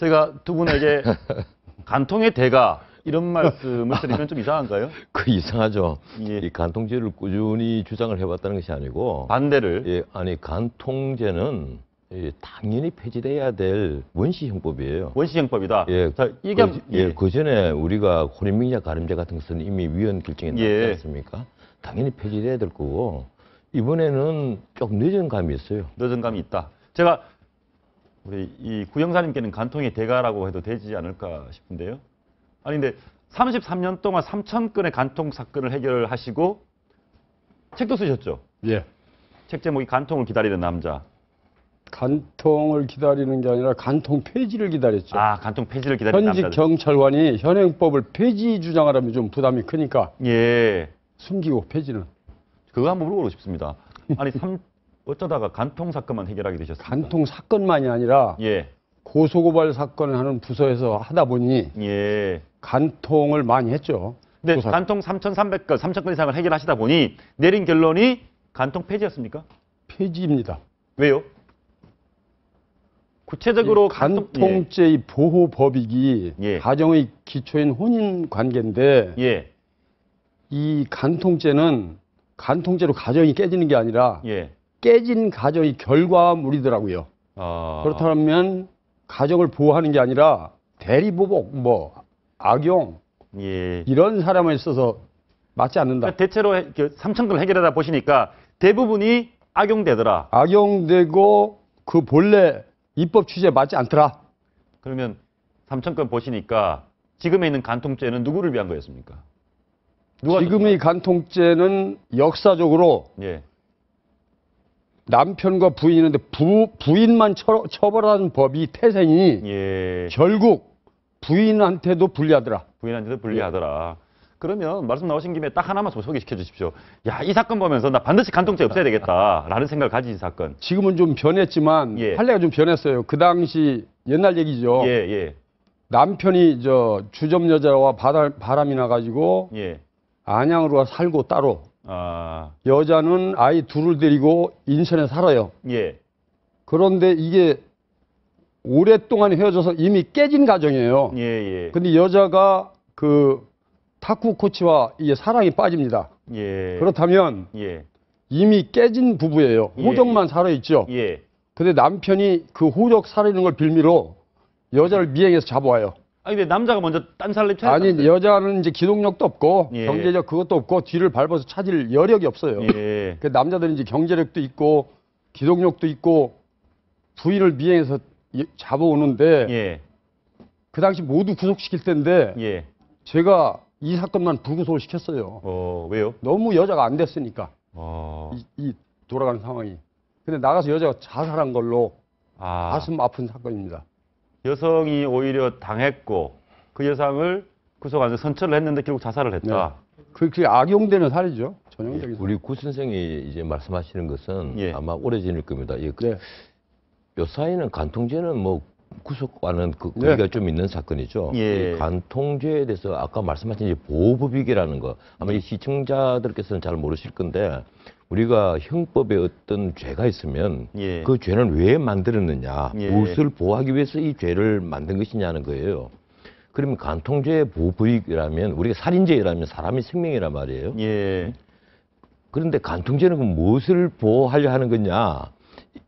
제가 두 분에게 간통의 대가 이런 말씀을 드리면 좀 이상한가요? 그 이상하죠. 예. 이 간통죄를 꾸준히 주장을 해봤다는 것이 아니고 반대를 예, 아니 간통죄는 예, 당연히 폐지돼야 될 원시 형법이에요. 원시 형법이다. 예, 자, 이게 그, 예, 예, 그 전에 우리가 혼인민자 가름제 같은 것은 이미 위헌 결정이 나왔지 예. 않습니까? 당연히 폐지돼야 될 거고 이번에는 조금 늦은 감이 있어요. 늦은 감이 있다. 제가 우리 이 구형사님께는 간통의 대가라고 해도 되지 않을까 싶은데요. 아니 근데 33년 동안 3천 건의 간통 사건을 해결하시고 책도 쓰셨죠? 예. 책 제목이 간통을 기다리는 남자. 간통을 기다리는 게 아니라 간통 폐지를 기다렸죠. 아, 간통 폐지를 기다리는 현직 남자들. 경찰관이 현행법을 폐지 주장하려면 좀 부담이 크니까. 예. 숨기고 폐지는. 그거 한번 물어보고 싶습니다. 아니, 3, 어쩌다가 간통 사건만 해결하게 되셨습니까? 간통 사건만이 아니라 예. 고소고발 사건을 하는 부서에서 하다 보니 예. 간통을 많이 했죠. 근 고사... 그 간통 3,300건, 3,000건 이상을 해결하시다 보니 내린 결론이 간통 폐지였습니까? 폐지입니다. 왜요? 구체적으로 간통죄의 예. 보호 법익이 예. 가정의 기초인 혼인 관계인데 예. 이 간통죄는 간통죄로 가정이 깨지는 게 아니라 예. 깨진 가정이 결과물이더라고요. 아... 그렇다면 가정을 보호하는 게 아니라 대리보복, 뭐 악용 예. 이런 사람을 어서 맞지 않는다. 그러니까 대체로 그 삼천도 해결하다 보시니까 대부분이 악용되더라. 악용되고 그 본래 입법 취지에 맞지 않더라. 그러면 삼천권 보시니까 지금에 있는 간통죄는 누구를 위한 거였습니까? 지금의 간통죄는 역사적으로 예. 남편과 부인이있는데 부, 부인만 처, 처벌하는 법이 태생이 예. 결국 부인한테도 불리하더라. 부인한테도 불리하더라. 예. 그러면 말씀 나오신 김에 딱 하나만 좀 소개시켜 주십시오. 야, 이 사건 보면서 나 반드시 간통죄 없애야 되겠다라는 생각을 가진 사건. 지금은 좀 변했지만 예. 판례가 좀 변했어요. 그 당시 옛날 얘기죠. 예, 예. 남편이 저 주점 여자와 바람, 바람이 나가지고 예. 안양으로 살고 따로 아. 여자는 아이 둘을 데리고 인천에 살아요. 예. 그런데 이게 오랫동안 헤어져서 이미 깨진 가정이에요. 예, 예. 근데 여자가 그 탁구 코치와 이제 사랑에 빠집니다. 예. 그렇다면 예. 이미 깨진 부부예요. 예, 호적만 예. 살아있죠. 예. 근데 남편이 그 호적 살아있는 걸 빌미로 여자를 미행해서 잡아와요. 아니 근데 남자가 먼저 딴살림 차 아니 여자는 이제 기동력도 없고 예. 경제적 그것도 없고 뒤를 밟아서 찾을 여력이 없어요. 예. 그 남자들은 이제 경제력도 있고 기동력도 있고 부인을 미행해서 잡아오는데 예. 그 당시 모두 구속시킬 텐데 예. 제가 이 사건만 불구속을 시켰어요. 어 왜요? 너무 여자가 안 됐으니까 어... 이, 이 돌아가는 상황이. 근데 나가서 여자가 자살한 걸로 아... 가슴 아픈 사건입니다. 여성이 오히려 당했고 그 여성을 구속 안에 선처를 했는데 결국 자살을 했다. 네. 그렇게 악용되는 사례죠. 전형적인. 예, 우리 구 선생이 이제 말씀하시는 것은 예. 아마 오래전일 겁니다. 예. 그 네. 요사이는 간통죄는 뭐 구속과는 그 관계가 네. 좀 있는 사건이죠. 예. 간통죄에 대해서 아까 말씀하신 보호법익이라는 거 아마 이 시청자들께서는 잘 모르실 건데 우리가 형법에 어떤 죄가 있으면 예. 그 죄는 왜 만들었느냐, 예. 무엇을 보호하기 위해서 이 죄를 만든 것이냐는 거예요. 그러면 간통죄의 보호부익이라면 우리가 살인죄라면 사람이 생명이란 말이에요. 예. 그런데 간통죄는 무엇을 보호하려 하는 거냐?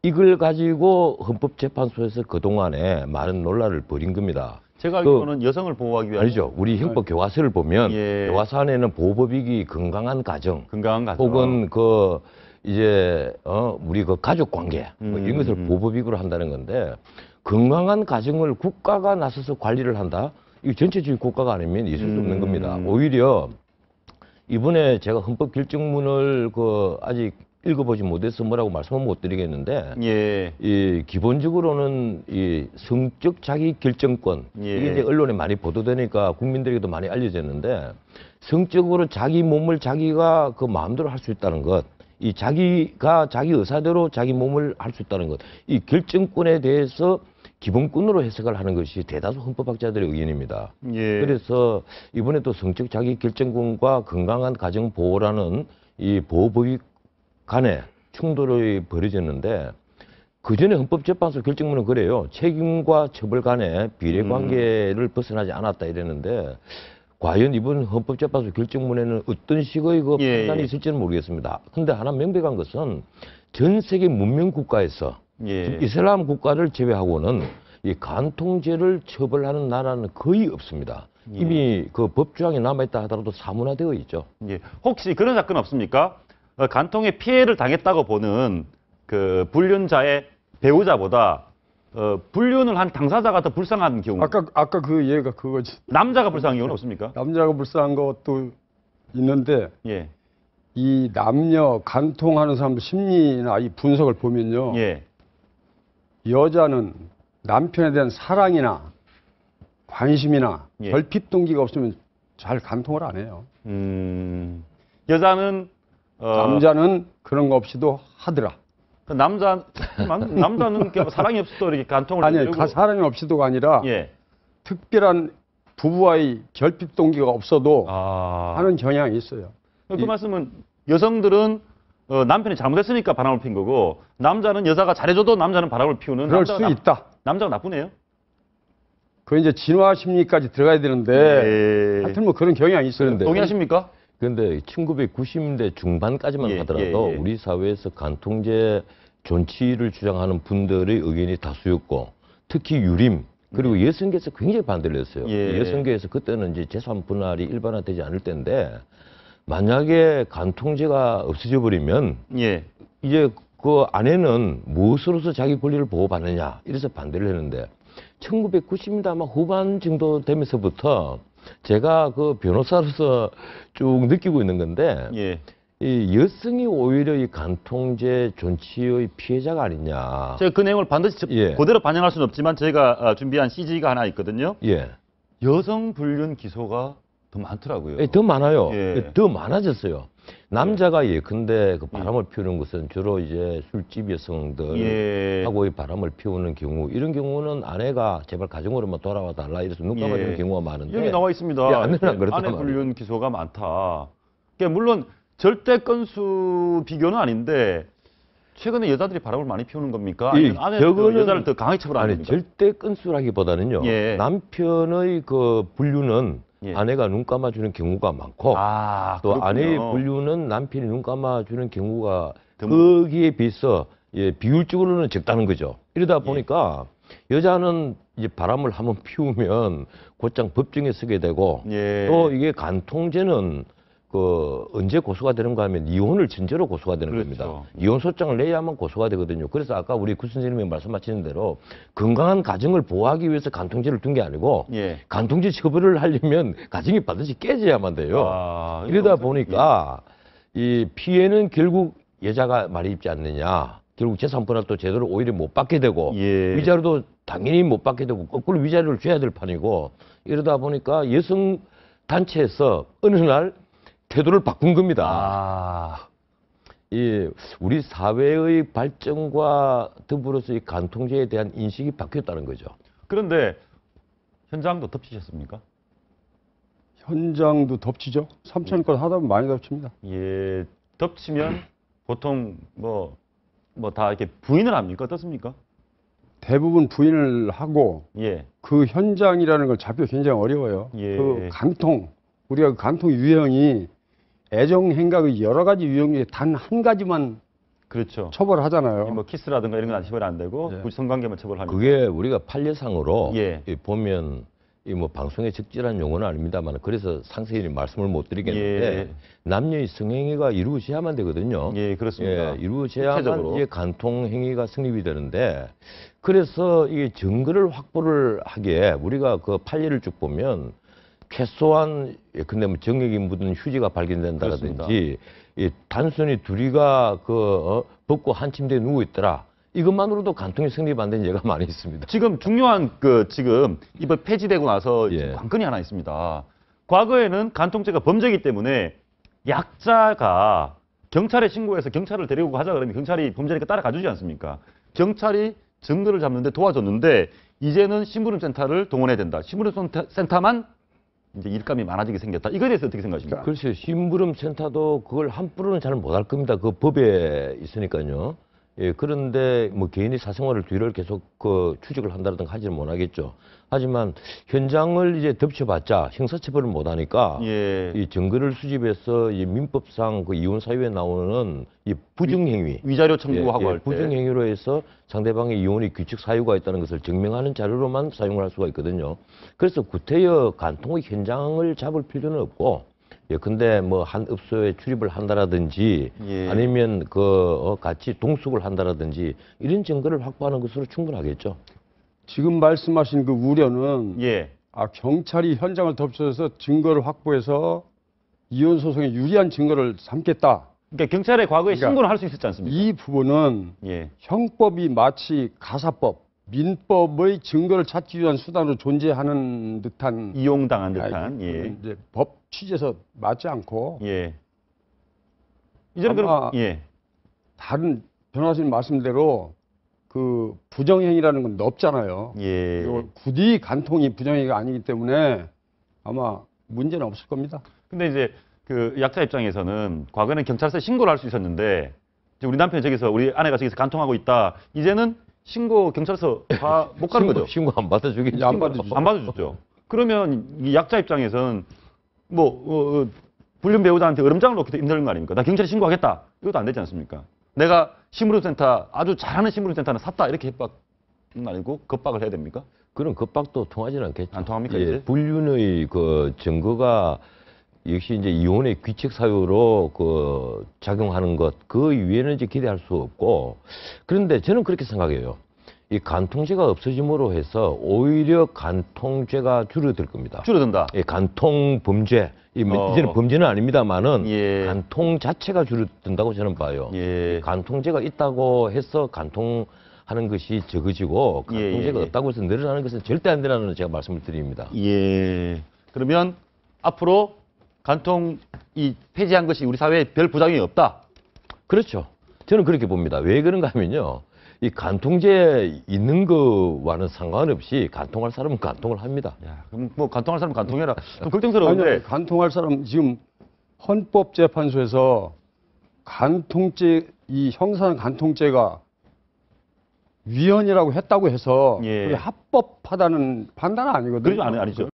이걸 가지고 헌법재판소에서 그동안에 많은 논란을 벌인 겁니다. 제가 그 알기로는 그, 여성을 보호하기 위한 아니죠. 우리 그 형법 교과서를 보면 예. 교과서 안에는 보호법익이 건강한 가정, 건강한 가정. 혹은 그 이제 어 우리 그 가족 관계 뭐 이런 것을 음. 보호법익으로 한다는 건데 건강한 가정을 국가가 나서서 관리를 한다. 이 전체주의 국가가 아니면 있을 수 없는 겁니다. 음. 오히려 이번에 제가 헌법 결정문을 그 아직 읽어보지 못해서 뭐라고 말씀은 못 드리겠는데 예. 이 기본적으로는 이 성적 자기 결정권 예. 이게 이제 언론에 많이 보도되니까 국민들에게도 많이 알려졌는데 성적으로 자기 몸을 자기가 그 마음대로 할 수 있다는 것. 이 자기가 자기 의사대로 자기 몸을 할 수 있다는 것. 이 결정권에 대해서 기본권으로 해석을 하는 것이 대다수 헌법학자들의 의견입니다. 예. 그래서 이번에 또 성적 자기 결정권과 건강한 가정 보호라는 이 보호법이 간에 충돌이 벌어졌는데 그 전에 헌법재판소 결정문은 그래요. 책임과 처벌 간에 비례관계를 음. 벗어나지 않았다 이랬는데 과연 이번 헌법재판소 결정문에는 어떤 식의 그 예, 판단이 예. 있을지는 모르겠습니다. 근데 하나 명백한 것은 전 세계 문명 국가에서 예. 이슬람 국가를 제외하고는 이 간통죄를 처벌하는 나라는 거의 없습니다. 예. 이미 그 법조항이 남아있다 하더라도 사문화되어 있죠. 예. 혹시 그런 사건 없습니까? 어, 간통의 피해를 당했다고 보는 그 불륜자의 배우자보다 어, 불륜을 한 당사자가 더 불쌍한 경우. 아까 아까 그 예가 그거지. 남자가 불쌍한 경우는 없습니까? 남자가 불쌍한 것도 있는데 예. 이 남녀 간통하는 사람들 심리나 이 분석을 보면요. 예. 여자는 남편에 대한 사랑이나 관심이나 예. 결핍 동기가 없으면 잘 간통을 안 해요. 음, 여자는 어. 남자는 그런 거 없이도 하더라. 그 남자 남- 자는 뭐 사랑이 없어도 이렇게 간통을 아니 내 가- 사랑이 없이도가 아니라 예. 특별한 부부와의 결핍 동기가 없어도 아. 하는 경향이 있어요. 그 이- 말씀은 여성들은 어, 남편이 잘못했으니까 바람을 핀 거고 남자는 여자가 잘해줘도 남자는 바람을 피우는 그럴 남자가 수 나- 있다. 남자가 나쁘네요. 그 이제 진화 심리까지 들어가야 되는데 예. 하여튼 뭐 그런 경향이 있어데 동의하십니까? 그런데 1990년대 중반까지만 예, 하더라도 예, 예. 우리 사회에서 간통죄 존치를 주장하는 분들의 의견이 다수였고 특히 유림 그리고 예성계에서 음. 굉장히 반대를 했어요. 예. 성계에서 그때는 이제 재산 분할이 일반화되지 않을 때인데 만약에 간통죄가 없어져 버리면 예. 이제 그 아내는 무엇으로서 자기 권리를 보호받느냐 이래서 반대를 했는데 1990년대 아마 후반 정도 되면서부터 제가 그 변호사로서 쭉 느끼고 있는 건데 예. 이 여성이 오히려 이 간통죄 존치의 피해자가 아니냐. 제가 그 내용을 반드시 예. 그대로 반영할 수는 없지만 저희가 아, 준비한 CG가 하나 있거든요. 예. 여성 불륜 기소가 더 많더라고요. 예, 더 많아요. 예. 예. 더 많아졌어요. 남자가 예 근데 그 음. 바람을 피우는 것은 주로 이제 술집 여성들하고의 예. 바람을 피우는 경우 이런 경우는 아내가 제발 가정으로만 돌아와 달라 이래서 눈 감아주는 예. 경우가 많은데 여기 나와 있습니다. 예, 아내는 그렇다 아내 불륜 기소가 많다. 그러니까 물론 절대 건수 비교는 아닌데 최근에 여자들이 바람을 많이 피우는 겁니까? 아니 저거는 여자를 더 강하게 처벌하는 아니, 절대 건수라기보다는요. 예. 남편의 그 분류는 예. 아내가 눈 감아주는 경우가 많고 아, 또 그렇군요. 아내의 분류는 남편이 눈 감아주는 경우가 드문. 거기에 비해서 예, 비율적으로는 적다는 거죠. 이러다 예. 보니까 예. 여자는 이제 바람을 한번 피우면 곧장 법정에 서게 되고 예. 또 이게 간통죄는 그 언제 고소가 되는가 하면 이혼을 전제로 고소가 되는 그렇죠. 겁니다. 이혼 소장을 내야만 고소가 되거든요. 그래서 아까 우리 구 선생님이 말씀하시는 대로 건강한 가정을 보호하기 위해서 간통죄를 둔 게 아니고 예. 간통죄 처벌을 하려면 가정이 반드시 깨져야만 돼요. 아, 이러다 보니까 예. 이 피해는 결국 여자가 말이 입지 않느냐. 결국 재산 분할도 제대로 오히려 못 받게 되고 예. 위자료도 당연히 못 받게 되고 거꾸로 위자료를 줘야 될 판이고 이러다 보니까 여성 단체에서 어느 날 태도를 바꾼 겁니다. 아... 이 우리 사회의 발전과 더불어서 이 간통죄에 대한 인식이 바뀌었다는 거죠. 그런데 현장도 덮치셨습니까? 현장도 덮치죠. 3천건 하다 보면 많이 덮칩니다. 예, 덮치면 보통 뭐 뭐 다 이렇게 부인을 합니까? 어떻습니까? 대부분 부인을 하고 예. 그 현장이라는 걸 잡기 굉장히 어려워요. 예. 그 간통 우리가 그 간통 유형이 애정 행각의 여러 가지 유형 중에 단 한 가지만 그렇죠. 처벌하잖아요. 뭐 키스라든가 이런 건 처벌 안 되고 네. 예. 성관계만 처벌합니다. 그게 우리가 판례상으로 예. 보면 이 뭐 방송에 적절한 용어는 아닙니다만 그래서 상세히 말씀을 못 드리겠는데 예. 남녀의 성행위가 이루어져야만 되거든요. 예, 그렇습니다. 예, 이루어져야만 구체 이제 간통 행위가 성립이 되는데 그래서 이게 증거를 확보를 하기에 우리가 그 판례를 쭉 보면 최소한 예, 근데 뭐 정액이 묻은 휴지가 발견된다든지 예, 단순히 둘이가 그 어, 벗고 한 침대에 누워 있더라. 이것만으로도 간통이 성립 안된 예가 많이 있습니다. 지금 중요한 그 지금 이번 폐지되고 나서 예. 관건이 하나 있습니다. 과거에는 간통죄가 범죄이기 때문에 약자가 경찰에 신고해서 경찰을 데리고 가자 그러면 경찰이 범죄니까 따라가주지 않습니까? 경찰이 증거를 잡는데 도와줬는데 이제는 신부름센터를 동원해야 된다. 신부름센터만 이제 일감이 많아지게 생겼다. 이거에 대해서 어떻게 생각하십니까? 글쎄요. 심부름 센터도 그걸 함부로는 잘 못할 겁니다. 그 법에 있으니까요. 예, 그런데 뭐 개인의 사생활을 뒤를 계속 그 추적을 한다든가 하지는 못하겠죠. 하지만 현장을 이제 덮쳐봤자 형사처벌을 못하니까 예. 이 증거를 수집해서 이 민법상 그 이혼 사유에 나오는 이 부정행위 위, 자료 청구하고 예, 예, 부정행위로 해서 상대방의 이혼의 규칙 사유가 있다는 것을 증명하는 자료로만 사용을 할 수가 있거든요. 그래서 구태여 간통의 현장을 잡을 필요는 없고 예, 근데 뭐 한 업소에 출입을 한다라든지 예. 아니면 그 어, 같이 동숙을 한다라든지 이런 증거를 확보하는 것으로 충분하겠죠. 지금 말씀하신 그 우려는 예. 아, 경찰이 현장을 덮쳐서 증거를 확보해서 이혼 소송에 유리한 증거를 삼겠다. 그러니까 경찰에 과거에 그러니까 신고를 할 수 있었지 않습니까? 이 부분은 예. 형법이 마치 가사법 민법의 증거를 찾기 위한 수단으로 존재하는 듯한 이용당한 듯한 아, 예. 이제 법 취지에서 맞지 않고 예. 이제는 그럼 예. 다른 변호사님 말씀대로 그 부정행위라는 건 넓잖아요. 예. 굳이 간통이 부정행위가 아니기 때문에 아마 문제는 없을 겁니다. 근데 이제 그 약자 입장에서는 과거에는 경찰서에 신고를 할 수 있었는데 우리 남편이 저기서 우리 아내가 저기서 간통하고 있다. 이제는 신고 경찰서 다 못 가는 신고, 거죠. 신고 안 받아주겠죠. 안 받아주죠. 안 받아주죠. 그러면 이 약자 입장에선 뭐 어, 어, 불륜 배우자한테 얼음장을 놓기도 힘든 거 아닙니까? 나 경찰에 신고하겠다. 이것도 안 되지 않습니까? 내가 심부름센터 아주 잘하는 심부름센터는 샀다 이렇게 협박은 아니고 겁박을 해야 됩니까? 그런 겁박도 통하지는 않겠죠. 안 통합니까? 예, 이제? 불륜의 그 증거가 역시 이제 이혼의 귀책 사유로 그 작용하는 것 그 위에는 이제 기대할 수 없고 그런데 저는 그렇게 생각해요. 이 간통죄가 없어짐으로 해서 오히려 간통죄가 줄어들 겁니다. 줄어든다. 예, 간통 범죄. 이, 뭐, 어. 이제는 범죄는 아닙니다만은 예. 간통 자체가 줄어든다고 저는 봐요. 예. 간통죄가 있다고 해서 간통 하는 것이 적어지고 예, 간통죄가 예, 예. 없다고 해서 늘어나는 것은 절대 안 되라는 제가 말씀을 드립니다. 예. 그러면 앞으로 간통이 폐지한 것이 우리 사회에 별 부작용이 없다. 그렇죠. 저는 그렇게 봅니다. 왜 그런가 하면요. 이 간통죄 있는 거와는 상관없이 간통할 사람은 간통을 합니다. 야, 그럼 뭐 간통할 사람은 간통해라. 좀 걱정스러운데. 아니 간통할 사람 지금 헌법재판소에서 간통죄 이 형사 간통죄가 위헌이라고 했다고 해서 예. 합법하다는 판단은 아니거든요. 그렇죠, 아니, 아니죠.